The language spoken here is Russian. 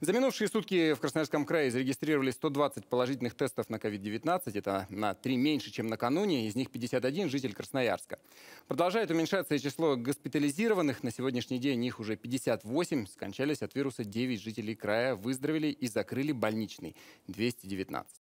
За минувшие сутки в Красноярском крае зарегистрировали 120 положительных тестов на COVID-19. Это на 3 меньше, чем накануне. Из них 51 житель Красноярска. Продолжает уменьшаться число госпитализированных. На сегодняшний день их уже 58. Скончались от вируса 9 жителей края, выздоровели и закрыли больничный 219.